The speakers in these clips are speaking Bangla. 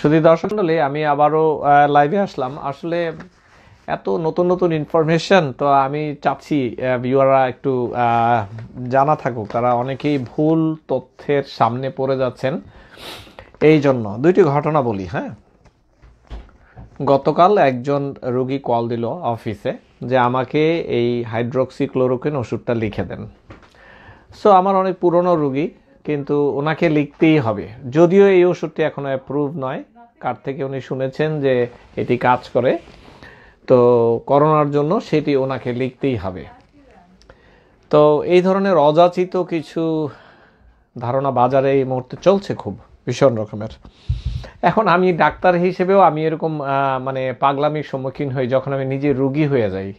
শুধু দর্শক মন্ডলী আমি আবারও লাইভে আসলাম আসলে এত নতুন নতুন ইনফরমেশন তো আমি চাচ্ছি ভিউয়াররা একটু জানা থাকুক তারা অনেকেই ভুল তথ্যের সামনে পড়ে যাচ্ছেন এই জন্য দুইটি ঘটনা বলি হ্যাঁ গতকাল একজন রোগী কল দিল অফিসে যে আমাকে এই হাইড্রক্সিক্লোরোকেন ওষুধটা লিখে দেন সো আমার অনেক পুরনো রুগী কিন্তু ওনাকে লিখতেই হবে যদিও এই ওষুধটি এখনও অ্যাপ্রুভ নয় কার থেকে উনি শুনেছেন যে এটি কাজ করে তো করোনার জন্য সেটি ওনাকে লিখতেই হবে তো এই ধরনের অযাচিত কিছু ধারণা বাজারে এই মুহূর্তে চলছে খুব ভীষণ রকমের এখন আমি ডাক্তার হিসেবেও আমি এরকম মানে পাগলামির সম্মুখীন হই যখন আমি নিজে রুগী হয়ে যাই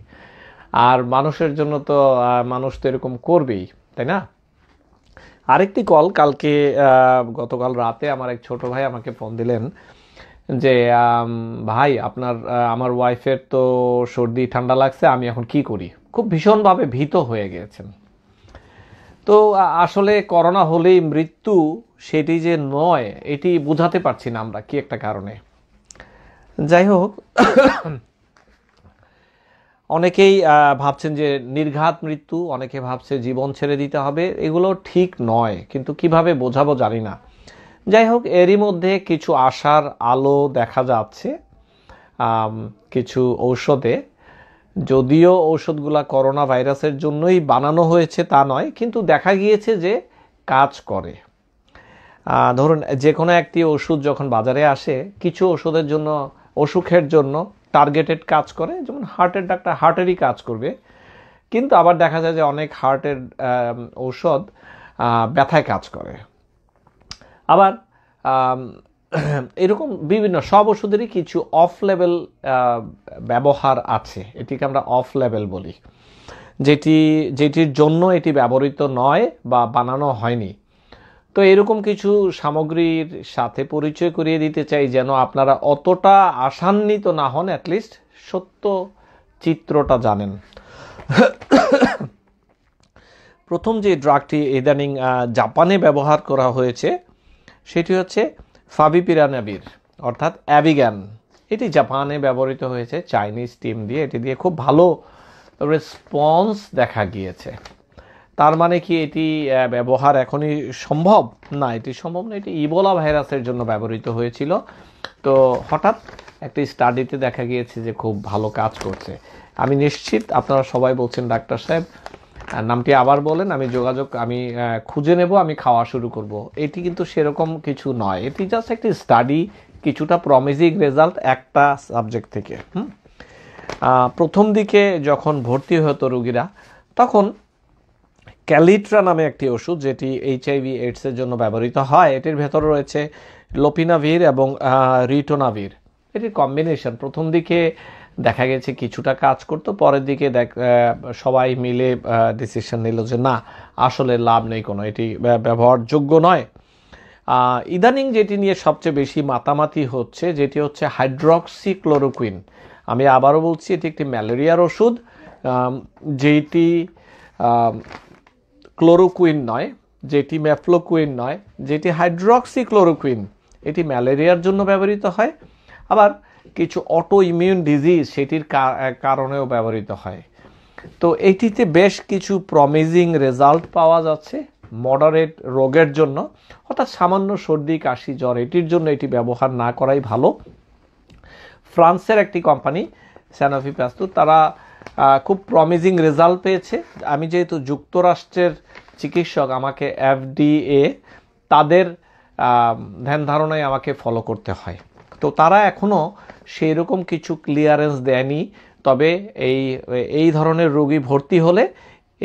আর মানুষের জন্য তো মানুষ তো এরকম করবেই তাই না আরেকটি কল কালকে গতকাল রাতে আমার এক ছোট ভাই আমাকে ফোন দিলেন যে ভাই আপনার আমার ওয়াইফের তো সর্দি ঠান্ডা লাগছে আমি এখন কি করি খুব ভীষণভাবে ভীত হয়ে গিয়েছেন তো আসলে করোনা হলেই মৃত্যু সেটি যে নয় এটি বোঝাতে পারছি না আমরা কি একটা কারণে যাই হোক অনেকেই ভাবছেন যে নির্ঘাত মৃত্যু অনেকে ভাবছে জীবন ছেড়ে দিতে হবে এগুলো ঠিক নয় কিন্তু কিভাবে বোঝাবো জানি না যাই হোক এরই মধ্যে কিছু আশার আলো দেখা যাচ্ছে কিছু ঔষধে যদিও ঔষধগুলা করোনা ভাইরাসের জন্যই বানানো হয়েছে তা নয় কিন্তু দেখা গিয়েছে যে কাজ করে ধরুন যে কোনো একটি ওষুধ যখন বাজারে আসে কিছু ওষুধের জন্য অসুখের জন্য টার্গেটেড কাজ করে যেমন হার্টের ডাক্তার হার্টেরই কাজ করবে কিন্তু আবার দেখা যায় যে অনেক হার্টের um, ঔষধ ব্যথায় কাজ করে আবার এরকম বিভিন্ন সব ওষুধেরই কিছু অফ লেভেল ব্যবহার আছে এটিকে আমরা অফ লেভেল বলি যেটি যেটির জন্য এটি ব্যবহৃত নয় বা বানানো হয়নি তো এরকম কিছু সামগ্রীর সাথে পরিচয় করিয়ে দিতে চাই যেন আপনারা অতটা আসান্বিত না হন অ্যাটলিস্ট সত্য চিত্রটা জানেন প্রথম যে ড্রাগটি ইদানিং জাপানে ব্যবহার করা হয়েছে সেটি হচ্ছে ফাবিপিরানাবির অর্থাৎ অ্যাভিগ্যান এটি জাপানে ব্যবহৃত হয়েছে চাইনিজ টিম দিয়ে এটি দিয়ে খুব ভালো রেসপন্স দেখা গিয়েছে তার মানে কি এটি ব্যবহার এখনই সম্ভব না এটি সম্ভব না এটি ইবোলা ভাইরাসের জন্য ব্যবহৃত হয়েছিল তো হঠাৎ একটি স্টাডিতে দেখা গিয়েছে যে খুব ভালো কাজ করছে আমি নিশ্চিত আপনারা সবাই বলছেন ডাক্তার সাহেব নামটি আবার বলেন আমি যোগাযোগ আমি খুঁজে নেব আমি খাওয়া শুরু করব। এটি কিন্তু সেরকম কিছু নয় এটি জাস্ট একটি স্টাডি কিছুটা প্রমিজিং রেজাল্ট একটা সাবজেক্ট থেকে প্রথম দিকে যখন ভর্তি হতো রুগীরা তখন ক্যালিট্রা নামে একটি ওষুধ যেটি এইচআইভি এইডসের জন্য ব্যবহৃত হয় এটির ভেতর রয়েছে লোপিনাভির এবং রিটোনাভির এটির কম্বিনেশন প্রথম দিকে দেখা গেছে কিছুটা কাজ করতো পরের দিকে দেখ সবাই মিলে ডিসিশন নিল যে না আসলে লাভ নেই কোনো এটি ব্যবহারযোগ্য নয় ইদানিং যেটি নিয়ে সবচেয়ে বেশি মাতামাতি হচ্ছে যেটি হচ্ছে হাইড্রক্সি ক্লোরোকুইন আমি আবারও বলছি এটি একটি ম্যালেরিয়ার ওষুধ যেটি ক্লোরোকুইন নয় যেটি ম্যাফ্লোকুইন নয় যেটি হাইড্রক্সি ক্লোরোকুইন এটি ম্যালেরিয়ার জন্য ব্যবহৃত হয় আবার কিছু অটো ইমিউন ডিজিজ সেটির কারণেও ব্যবহৃত হয় তো এটিতে বেশ কিছু প্রমিজিং রেজাল্ট পাওয়া যাচ্ছে মডারেট রোগের জন্য অর্থাৎ সামান্য সর্দি কাশি জ্বর এটির জন্য এটি ব্যবহার না করাই ভালো ফ্রান্সের একটি কোম্পানি স্যানোফি প্যাস্তু তারা খুব প্রমিজিং রেজাল্ট পেয়েছে আমি যেহেতু যুক্তরাষ্ট্রের চিকিৎসক আমাকে এফডিএ তাদের ধ্যান ধারণায় আমাকে ফলো করতে হয় তো তারা এখনও সেই রকম কিছু ক্লিয়ারেন্স দেয়নি তবে এই এই ধরনের রোগী ভর্তি হলে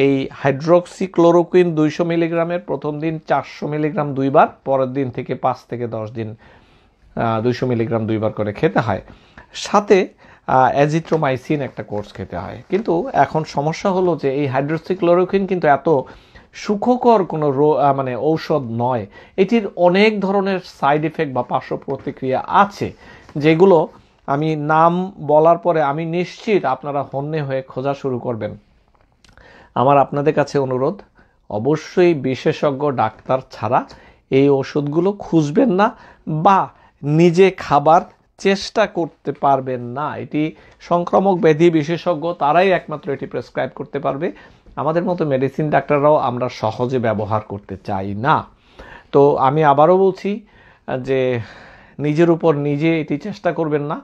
এই হাইড্রোক্সিক্লোরোকুইন দুইশো মিলিগ্রামের প্রথম দিন চারশো মিলিগ্রাম দুইবার পরের দিন থেকে পাঁচ থেকে দশ দিন দুইশো মিলিগ্রাম দুইবার করে খেতে হয় সাথে অ্যাজিট্রোমাইসিন একটা কোর্স খেতে হয় কিন্তু এখন সমস্যা হলো যে এই হাইড্রোক্সিক্লোরোকুইন কিন্তু এত সুখকর কোনো মানে ঔষধ নয় এটির অনেক ধরনের সাইড এফেক্ট বা পার্শ্ব প্রতিক্রিয়া আছে যেগুলো আমি নাম বলার পরে আমি নিশ্চিত আপনারা হন্যে হয়ে খোঁজা শুরু করবেন আমার আপনাদের কাছে অনুরোধ অবশ্যই বিশেষজ্ঞ ডাক্তার ছাড়া এই ওষুধগুলো খুঁজবেন না বা নিজে খাবার চেষ্টা করতে পারবেন না এটি সংক্রামক ব্যাধি বিশেষজ্ঞ তারাই একমাত্র এটি প্রেসক্রাইব করতে পারবে আমাদের মতো মেডিসিন ডাক্তাররাও আমরা সহজে ব্যবহার করতে চাই না তো আমি আবারও বলছি যে নিজের উপর নিজে এটি চেষ্টা করবেন না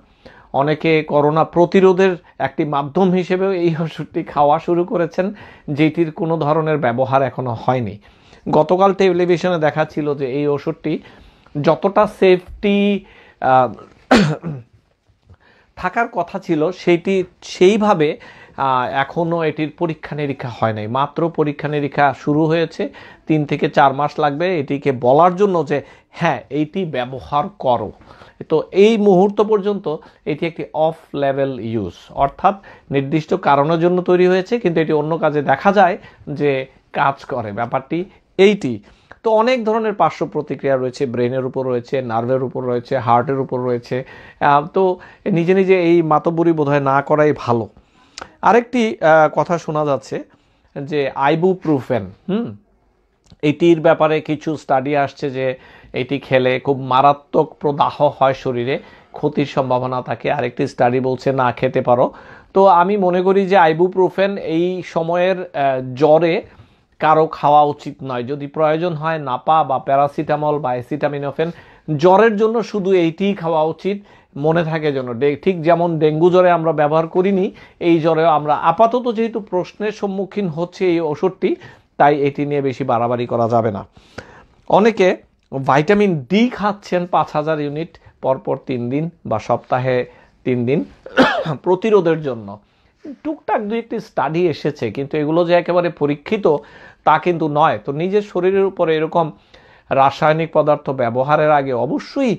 অনেকে করোনা প্রতিরোধের একটি মাধ্যম হিসেবেও এই ওষুধটি খাওয়া শুরু করেছেন যেটির কোনো ধরনের ব্যবহার এখনও হয়নি গতকাল টেলিভিশনে দেখাচ্ছিল যে এই ওষুধটি যতটা সেফটি থাকার কথা ছিল সেইটি সেইভাবে এখনও এটির পরীক্ষা নিরীক্ষা হয় নাই মাত্র পরীক্ষা নিরীক্ষা শুরু হয়েছে তিন থেকে চার মাস লাগবে এটিকে বলার জন্য যে হ্যাঁ এইটি ব্যবহার করো তো এই মুহূর্ত পর্যন্ত এটি একটি অফ লেভেল ইউজ অর্থাৎ নির্দিষ্ট কারণের জন্য তৈরি হয়েছে কিন্তু এটি অন্য কাজে দেখা যায় যে কাজ করে ব্যাপারটি এইটি তো অনেক ধরনের পার্শ্ব প্রতিক্রিয়া রয়েছে ব্রেনের উপর রয়েছে নার্ভের উপর রয়েছে হার্টের উপর রয়েছে তো নিজে নিজে এই মাতব্বরি বোধহয় না করাই ভালো আরেকটি কথা শোনা যাচ্ছে যে আইবুপ্রুফেন হুম এটির ব্যাপারে কিছু স্টাডি আসছে যে এটি খেলে খুব মারাত্মক প্রদাহ হয় শরীরে ক্ষতির সম্ভাবনা থাকে আরেকটি স্টাডি বলছে না খেতে পারো তো আমি মনে করি যে প্রুফেন এই সময়ের জ্বরে কারো খাওয়া উচিত নয় যদি প্রয়োজন হয় নাপা বা প্যারাসিটামল বা অ্যাসিটামিনোফেন জ্বরের জন্য শুধু এইটিই খাওয়া উচিত মনে থাকে যেন ঠিক যেমন ডেঙ্গু জ্বরে আমরা ব্যবহার করিনি এই জ্বরে আমরা আপাতত যেহেতু প্রশ্নের সম্মুখীন হচ্ছে এই ওষুধটি তাই এটি নিয়ে বেশি বাড়াবাড়ি করা যাবে না অনেকে ভাইটামিন ডি খাচ্ছেন পাঁচ হাজার ইউনিট পরপর তিন দিন বা সপ্তাহে তিন দিন প্রতিরোধের জন্য টুকটাক দুই একটি স্টাডি এসেছে কিন্তু এগুলো যে একেবারে পরীক্ষিত তা কিন্তু নয় তো নিজের শরীরের উপরে এরকম রাসায়নিক পদার্থ ব্যবহারের আগে অবশ্যই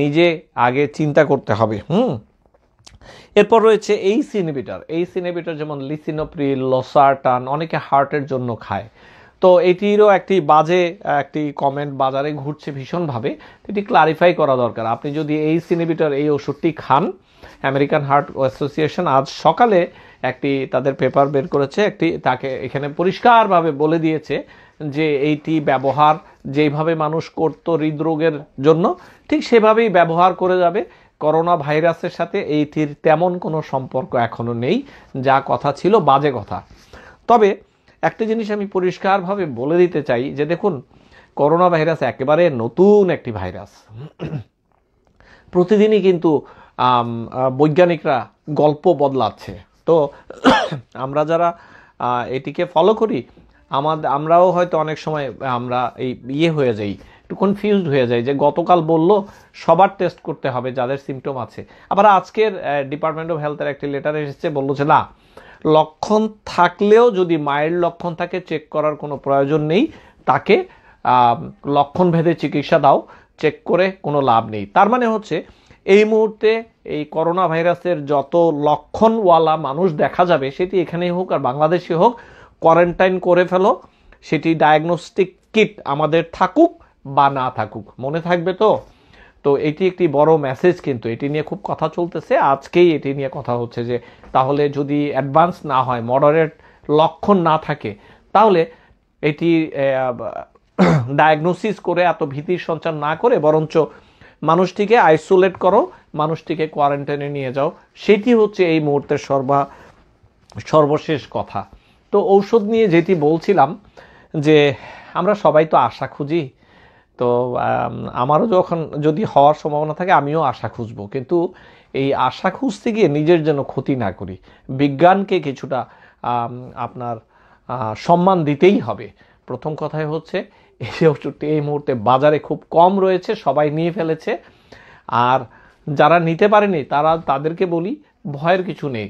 নিজে আগে চিন্তা করতে হবে হুম এরপর রয়েছে এই সিনেবিটার এই সিনেবিটার যেমন লিসিনোপ্রিল লসার্টান অনেকে হার্টের জন্য খায় তো এটিরও একটি বাজে একটি কমেন্ট বাজারে ঘুরছে ভীষণভাবে এটি ক্লারিফাই করা দরকার আপনি যদি এই সিনেবিটার এই ওষুধটি খান আমেরিকান হার্ট অ্যাসোসিয়েশন আজ সকালে একটি তাদের পেপার বের করেছে একটি তাকে এখানে পরিষ্কারভাবে বলে দিয়েছে যে এইটি ব্যবহার যেভাবে মানুষ করত হৃদরোগের জন্য ঠিক সেভাবেই ব্যবহার করে যাবে করোনা ভাইরাসের সাথে এইটির তেমন কোনো সম্পর্ক এখনও নেই যা কথা ছিল বাজে কথা তবে একটা জিনিস আমি পরিষ্কারভাবে বলে দিতে চাই যে দেখুন করোনা ভাইরাস একেবারে নতুন একটি ভাইরাস প্রতিদিনই কিন্তু বৈজ্ঞানিকরা গল্প বদলাচ্ছে তো আমরা যারা এটিকে ফলো করি আমাদের আমরাও হয়তো অনেক সময় আমরা এই ইয়ে হয়ে যাই একটু কনফিউজড হয়ে যায় যে গতকাল বলল সবার টেস্ট করতে হবে যাদের সিমটম আছে আবার আজকের ডিপার্টমেন্ট অফ হেলথের একটি লেটার এসেছে বললো যে না লক্ষণ থাকলেও যদি মায়ের লক্ষণ থাকে চেক করার কোনো প্রয়োজন নেই তাকে লক্ষণ ভেদে চিকিৎসা দাও চেক করে কোনো লাভ নেই তার মানে হচ্ছে এই মুহূর্তে এই করোনা ভাইরাসের যত লক্ষণওয়ালা মানুষ দেখা যাবে সেটি এখানেই হোক আর বাংলাদেশে হোক কোয়ারেন্টাইন করে ফেলো সেটি ডায়াগনস্টিক কিট আমাদের থাকুক বা না থাকুক মনে থাকবে তো তো এটি একটি বড় মেসেজ কিন্তু এটি নিয়ে খুব কথা চলতেছে আজকেই এটি নিয়ে কথা হচ্ছে যে তাহলে যদি অ্যাডভান্স না হয় মডারেট লক্ষণ না থাকে তাহলে এটি ডায়াগনোসিস করে এত ভীতির সঞ্চার না করে বরঞ্চ মানুষটিকে আইসোলেট করো মানুষটিকে কোয়ারেন্টাইনে নিয়ে যাও সেটি হচ্ছে এই মুহূর্তের সর্বা সর্বশেষ কথা তো ঔষধ নিয়ে যেটি বলছিলাম যে আমরা সবাই তো আশা খুঁজি তো আমারও যখন যদি হওয়ার সম্ভাবনা থাকে আমিও আশা খুঁজবো কিন্তু এই আশা খুঁজতে গিয়ে নিজের যেন ক্ষতি না করি বিজ্ঞানকে কিছুটা আপনার সম্মান দিতেই হবে প্রথম কথাই হচ্ছে এই ওষুধটি এই মুহূর্তে বাজারে খুব কম রয়েছে সবাই নিয়ে ফেলেছে আর যারা নিতে পারেনি তারা তাদেরকে বলি ভয়ের কিছু নেই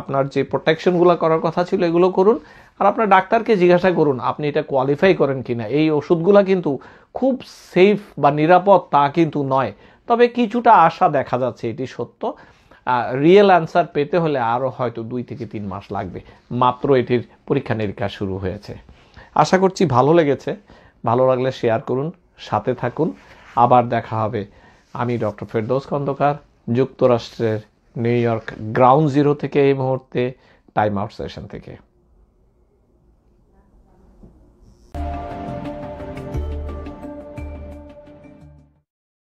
আপনার যে প্রোটেকশনগুলো করার কথা ছিল এগুলো করুন আর আপনার ডাক্তারকে জিজ্ঞাসা করুন আপনি এটা কোয়ালিফাই করেন কি না এই ওষুধগুলো কিন্তু খুব সেফ বা নিরাপদ তা কিন্তু নয় তবে কিছুটা আশা দেখা যাচ্ছে এটি সত্য রিয়েল অ্যান্সার পেতে হলে আরও হয়তো দুই থেকে তিন মাস লাগবে মাত্র এটির পরীক্ষা নিরীক্ষা শুরু হয়েছে আশা করছি ভালো লেগেছে ভালো লাগলে শেয়ার করুন সাথে থাকুন আবার দেখা হবে আমি ডক্টর ফেরদৌস খন্দকার যুক্তরাষ্ট্রের নিউ ইয়র্ক গ্রাউন্ড জিরো থেকে এই মুহূর্তে টাইম আউট সেশন থেকে